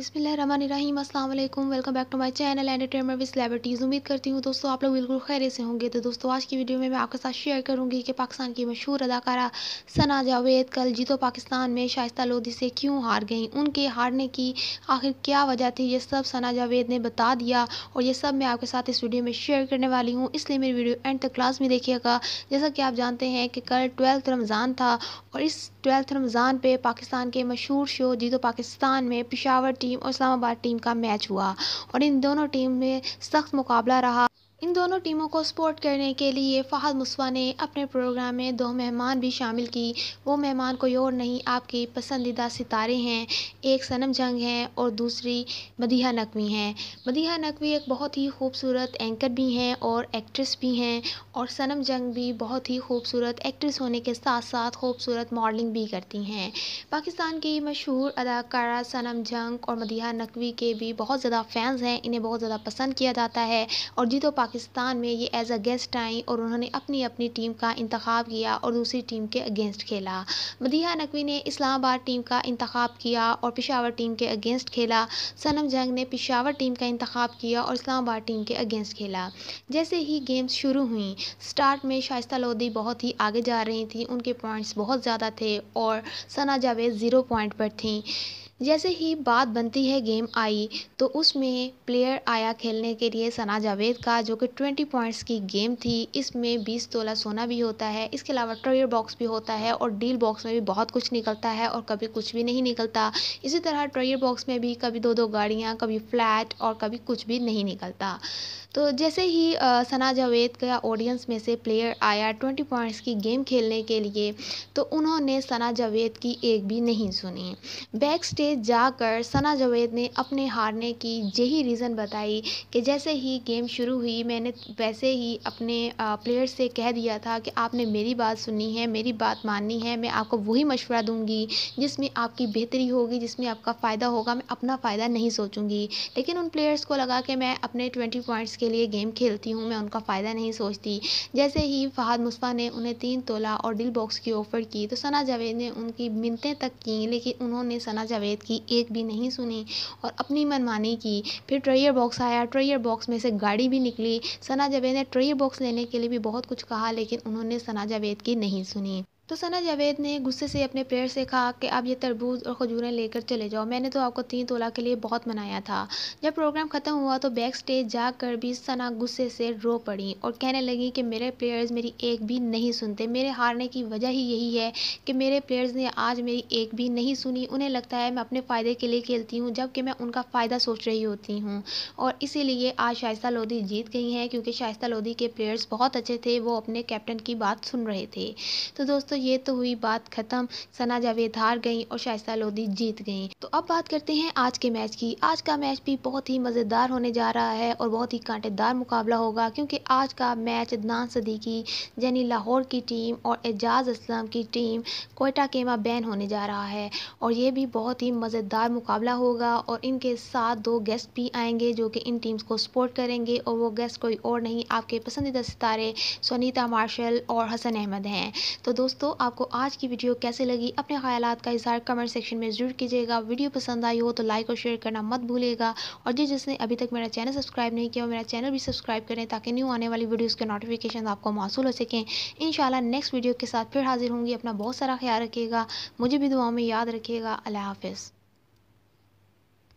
बिसमीम welcome back to my channel entertainment with celebrities उम्मीद करती हूँ दोस्तों आप लोग बिल्कुल खैर से होंगे तो दोस्तों आज की वीडियो में मैं आपके साथ शेयर करूँगी कि पाकिस्तान की मशहूर अदाकारा सना जावेद कल जीतो पाकिस्तान में शाइस्ता लोधी से क्यों हार गई उनके हारने की आखिर क्या वजह थी ये सब सना जावेद ने बता दिया और ये सब मैं आपके साथ इस वीडियो में शेयर करने वाली हूँ इसलिए मेरी वीडियो एंड तक क्लास में देखिएगा जैसा कि आप जानते हैं कि कल ट्वेल्थ रमज़ान था और इस ट्वेल्थ रमज़ान पर पाकिस्तान के मशहूर शो जीतो पाकिस्तान में पिशावर टी टीम और इस्लामाबाद टीम का मैच हुआ और इन दोनों टीम में सख्त मुकाबला रहा इन दोनों टीमों को सपोर्ट करने के लिए फ़हद मुसवा ने अपने प्रोग्राम में दो मेहमान भी शामिल की वो मेहमान कोई और नहीं आपके पसंदीदा सितारे हैं एक सनम जंग हैं और दूसरी मदीहा नकवी हैं मदीहा नकवी एक बहुत ही खूबसूरत एंकर भी हैं और एक्ट्रेस भी हैं और सनम जंग भी बहुत ही खूबसूरत एक्ट्रेस होने के साथ साथ खूबसूरत मॉडलिंग भी करती हैं पाकिस्तान की मशहूर अदाकारा सनम जंग और मदीहा नकवी के भी बहुत ज़्यादा फैंस हैं इन्हें बहुत ज़्यादा पसंद किया जाता है और जी तो पाकिस्तान में ये एज अ गेस्ट आई और उन्होंने अपनी अपनी टीम का इंतखब किया और दूसरी टीम के अगेंस्ट खेला मदीहा नकवी ने इस्लामाबाद टीम का इंतखब किया और पिशावर टीम के अगेंस्ट खेला सनम जंग ने पिशावर टीम का इंतखब किया और इस्लामाबाद टीम के अगेंस्ट खेला जैसे ही गेम्स शुरू हुई स्टार्ट में शाइस्त लोधी बहुत ही आगे जा रही थी उनके पॉइंट्स बहुत ज़्यादा थे और सना जावेद ज़ीरो पॉइंट पर थी जैसे ही बात बनती है गेम आई तो उसमें प्लेयर आया खेलने के लिए सना जावेद का जो कि ट्वेंटी पॉइंट्स की गेम थी इसमें बीस तोला सोना भी होता है इसके अलावा ट्रेयर बॉक्स भी होता है और डील बॉक्स में भी बहुत कुछ निकलता है और कभी कुछ भी नहीं निकलता इसी तरह ट्रेयर बॉक्स में भी कभी दो दो गाड़ियाँ कभी फ्लैट और कभी कुछ भी नहीं निकलता तो जैसे ही सना जावेद का ऑडियंस में से प्लेयर आया ट्वेंटी पॉइंट्स की गेम खेलने के लिए तो उन्होंने सना जावेद की एक भी नहीं सुनी बैक स्टेज से जाकर सना जावेद ने अपने हारने की यही रीज़न बताई कि जैसे ही गेम शुरू हुई मैंने वैसे ही अपने प्लेयर से कह दिया था कि आपने मेरी बात सुनी है मेरी बात माननी है मैं आपको वही मशवरा दूंगी जिसमें आपकी बेहतरी होगी जिसमें आपका फ़ायदा होगा मैं अपना फ़ायदा नहीं सोचूंगी लेकिन उन प्लेयर्स को लगा कि मैं अपने ट्वेंटी पॉइंट्स के लिए गेम खेलती हूँ मैं उनका फ़ायदा नहीं सोचती जैसे ही फ़हद मुस्फ़ा ने उन्हें तीन तोला और दिल बॉक्स की ऑफ़र की तो सना जावेद ने उनकी मिनतें तक की लेकिन उन्होंने सना जावेद शिकायत की एक भी नहीं सुनी और अपनी मनमानी की फिर ट्रेयर बॉक्स आया ट्रेयर बॉक्स में से गाड़ी भी निकली सना जावेद ने ट्रेयर बॉक्स लेने के लिए भी बहुत कुछ कहा लेकिन उन्होंने सना जावेद की नहीं सुनी तो सना जावेद ने गुस्से से अपने प्लेयर से कहा कि आप ये तरबूज और खजूरें लेकर चले जाओ मैंने तो आपको तीन तोला के लिए बहुत मनाया था जब प्रोग्राम ख़त्म हुआ तो बैक स्टेज जा कर भी सना गुस्से से रो पड़ी और कहने लगी कि मेरे प्लेयर्स मेरी एक भी नहीं सुनते मेरे हारने की वजह ही यही है कि मेरे प्लेयर्स ने आज मेरी एक भी नहीं सुनी उन्हें लगता है मैं अपने फ़ायदे के लिए खेलती हूँ जबकि मैं उनका फ़ायदा सोच रही होती हूँ और इसीलिए आज शाइस्त लोधी जीत गई हैं क्योंकि शाइस्त लोधी के प्लेयर्स बहुत अच्छे थे वो अपने कैप्टन की बात सुन रहे थे तो दोस्तों ये तो हुई बात ख़त्म सना जावेद हार गई और शाइस्ता लोधी जीत गई तो अब बात करते हैं आज के मैच की आज का मैच भी बहुत ही मज़ेदार होने जा रहा है और बहुत ही कांटेदार मुकाबला होगा क्योंकि आज का मैच दान सदीकी यानी लाहौर की टीम और एजाज असलम की टीम कोयटा केमा बैन होने जा रहा है और ये भी बहुत ही मज़ेदार मुकाबला होगा और इनके साथ दो गेस्ट भी आएंगे जो कि इन टीम्स को सपोर्ट करेंगे और वो गेस्ट कोई और नहीं आपके पसंदीदा सितारे सुनीता मार्शल और हसन अहमद हैं तो दोस्तों तो आपको आज की वीडियो कैसे लगी अपने ख्याल का इजहार कमेंट सेक्शन में ज़रूर कीजिएगा वीडियो पसंद आई हो तो लाइक और शेयर करना मत भूलिएगा और जो जिसने अभी तक मेरा चैनल सब्सक्राइब नहीं किया मेरा चैनल भी सब्सक्राइब करें ताकि न्यू आने वाली वीडियोज़ के नोटिफिकेशन आपको मौसू हो सकें इन नेक्स्ट वीडियो के साथ फिर हाजिर होंगी अपना बहुत सारा ख्याल रखिएगा मुझे भी दुआ में याद रखिएगा अल्लाह हाफिज़